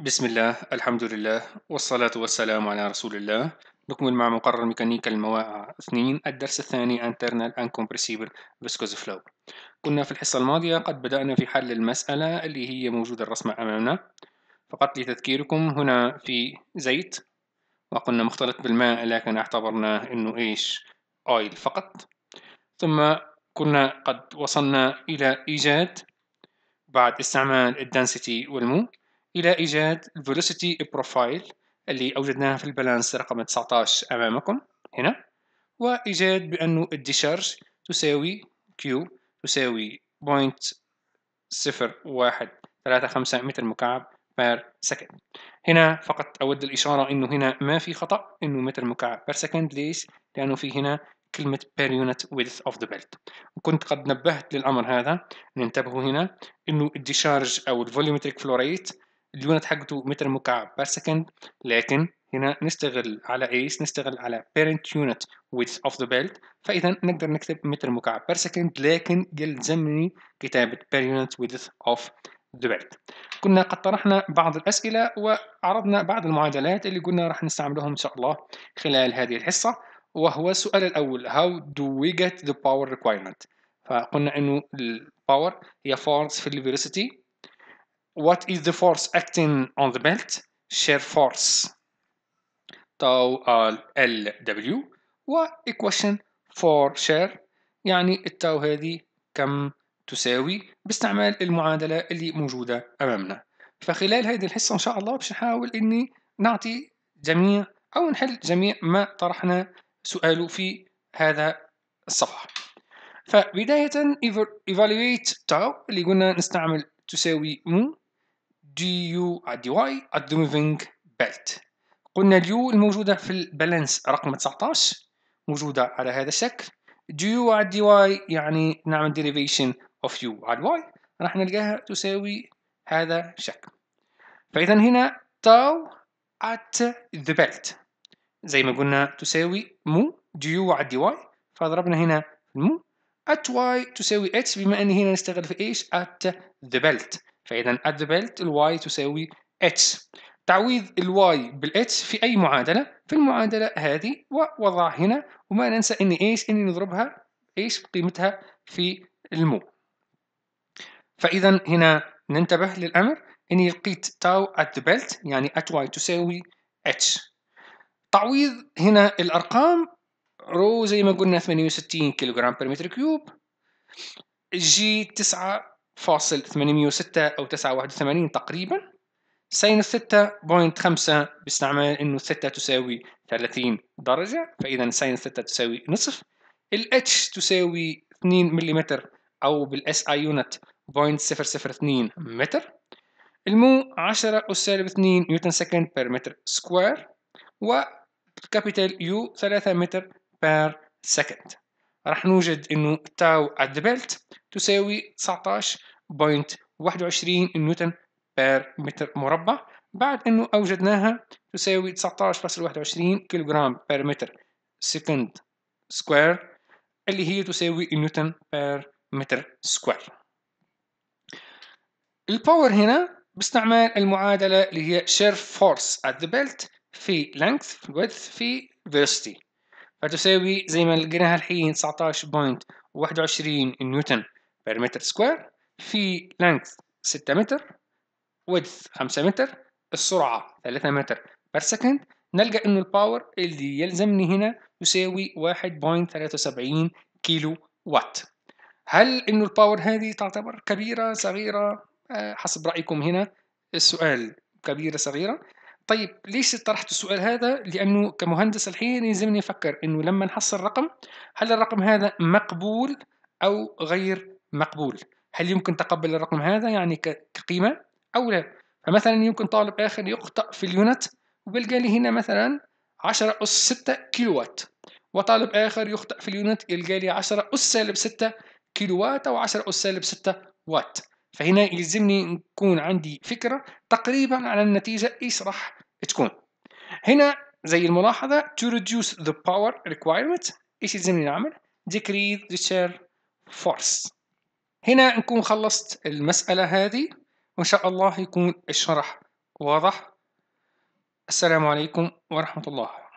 بسم الله الحمد لله والصلاة والسلام على رسول الله نكمل مع مقرر ميكانيكا المواقع 2 الدرس الثاني Internal and Compressible Viscous Flow كنا في الحصة الماضية قد بدأنا في حل المسألة اللي هي موجودة الرسمة أمامنا فقط لتذكيركم هنا في زيت وقلنا مختلط بالماء لكن اعتبرنا انه ايش اويل فقط ثم كنا قد وصلنا الى ايجاد بعد استعمال الدنسيتي والمو إلى إيجاد الفيلوسيتي بروفايل اللي أوجدناها في البالانس رقم 19 أمامكم هنا وإيجاد بأنه الديشارج تساوي كيو تساوي 0.0135 متر مكعب بير سكند هنا فقط أود الإشارة أنه هنا ما في خطأ أنه متر مكعب بير سكند ليش؟ لأنه في هنا كلمة per unit width of the belt وكنت قد نبهت للأمر هذا ننتبه هنا أنه الديشارج أو الفوليومتريك فلوريت اليونت حقته متر مكعب بير سكند لكن هنا نستغل على ايس نستغل على parent unit width of the belt فاذا نقدر نكتب متر مكعب بير سكند لكن يلزمني كتابه يونت width of the belt كنا قد طرحنا بعض الاسئله وعرضنا بعض المعادلات اللي قلنا راح نستعملهم ان شاء الله خلال هذه الحصه وهو السؤال الاول how do we get the power requirement فقلنا انه الباور هي force في الفيلوسيتي What is the force acting on the belt? shear force tau ال دبليو equation for shear يعني التاو هذه كم تساوي باستعمال المعادلة اللي موجودة أمامنا فخلال هذه الحصة إن شاء الله باش نحاول إني نعطي جميع أو نحل جميع ما طرحنا سؤاله في هذا الصفحة فبداية evaluate tau اللي قلنا نستعمل تساوي مو جي يو على دي واي على الدروفينغ بيلت قلنا اليو الموجودة في البالانس رقم 19 موجودة على هذا الشكل جي يو على دي واي يعني نعمل ديريفيشن اوف يو على واي راح نلقاها تساوي هذا الشكل فإذا هنا تاو ات ذا بيلت زي ما قلنا تساوي مو دي يو على دي واي فضربنا هنا مو ات واي تساوي اتش بما أن هنا نستغل في ايش ات ذا بيلت فإذا at the belt الواي تساوي اتش تعويض الواي بالاتش في أي معادلة في المعادلة هذه ووضعها هنا وما ننسى إني إيش إني نضربها إيش قيمتها في المو فإذا هنا ننتبه للأمر إني لقيت تاو at the belt يعني at واي تساوي اتش تعويض هنا الأرقام رو زي ما قلنا 68 كيلوغرام بر متر كيوب جي 9 فاصل 806 أو 981 تقريبا سين الستة بوينت خمسة باستعمال إنه الثيتا تساوي 30 درجة فإذا سين الثيتا تساوي نصف ال H تساوي 2 ملم أو بالاس اي يونت اثنين متر المو 10 أس سالب 2 نيوتن سكند بير متر سكوير وكابيتال يو 3 متر بير سكند راح نوجد انه تاو ات ذا بيلت تساوي 19.21 نيوتن بير متر مربع بعد انه اوجدناها تساوي 19.21 كيلوغرام بير متر سكند سكوير اللي هي تساوي نيوتن بير متر سكوير الباور هنا باستعمال المعادلة اللي هي شير فورس at the belt في length في width في velocity فتساوي زي ما لقيناها الحين 19.21 نيوتن متر سكوير في لينث 6 متر ويدث 5 متر السرعة 3 متر بير سكند نلقى أن الباور اللي يلزمني هنا يساوي 1.73 كيلو وات هل أن الباور هذه تعتبر كبيرة صغيرة آه، حسب رأيكم هنا السؤال كبيرة صغيرة طيب ليش طرحت السؤال هذا؟ لأنه كمهندس الحين يلزمني أفكر أنه لما نحصل رقم هل الرقم هذا مقبول أو غير مقبول هل يمكن تقبل الرقم هذا يعني كقيمة أو لا فمثلا يمكن طالب آخر يخطأ في اليونت لي هنا مثلا 10 أس 6 كيلو وات وطالب آخر يخطأ في اليونت يلقى لي 10 أس سالب 6 كيلو وات أو 10 أس سالب 6 وات فهنا يلزمني نكون عندي فكرة تقريبا على النتيجة إيش راح تكون هنا زي الملاحظة to reduce the power requirement إيش يلزمني نعمل decrease the share force هنا نكون خلصت المسألة هذه وإن شاء الله يكون الشرح واضح السلام عليكم ورحمة الله